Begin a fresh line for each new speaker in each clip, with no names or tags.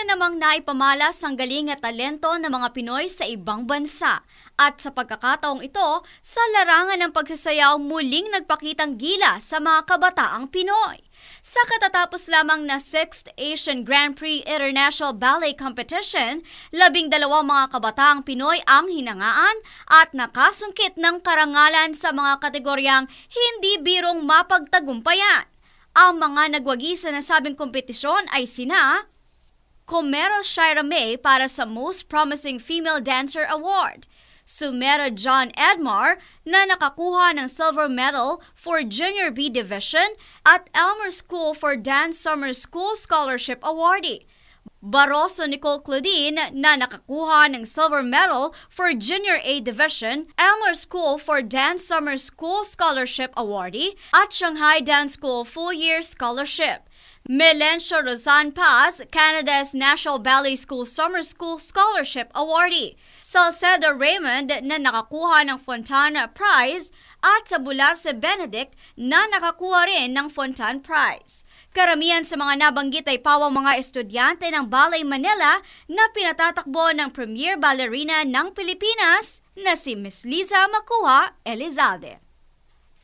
na namang naipamalas ang galing at talento ng mga Pinoy sa ibang bansa. At sa pagkakataong ito, sa larangan ng pagsasayaw muling nagpakitang gila sa mga kabataang Pinoy. Sa katatapos lamang na 6th Asian Grand Prix International Ballet Competition, labing dalawang mga kabataang Pinoy ang hinangaan at nakasungkit ng karangalan sa mga kategoryang hindi birong mapagtagumpayan. Ang mga nagwagi sa nasabing kompetisyon ay sina Comero Shira May para sa Most Promising Female Dancer Award. Sumera John Edmar na nakakuha ng silver medal for Junior B Division at Elmer School for Dance Summer School Scholarship Awardee. Barroso Nicole Claudine na nakakuha ng silver medal for Junior A Division, Elmer School for Dance Summer School Scholarship Awardee at Shanghai Dance School Full Year Scholarship. Melencio Shorozan Paz, Canada's National Ballet School Summer School Scholarship Awardee, Salcedo Raymond na nakakuha ng Fontana Prize at Sabularse Benedict na nakakuha rin ng Fontan Prize. Karamihan sa mga nabanggit ay pawang mga estudyante ng Ballet Manila na pinatatakbo ng premier ballerina ng Pilipinas na si Miss Liza Makuha Elizalde.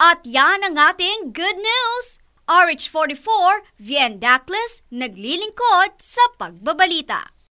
At yan ang ating good news! RH44, Vien Dacles, naglilingkod sa pagbabalita.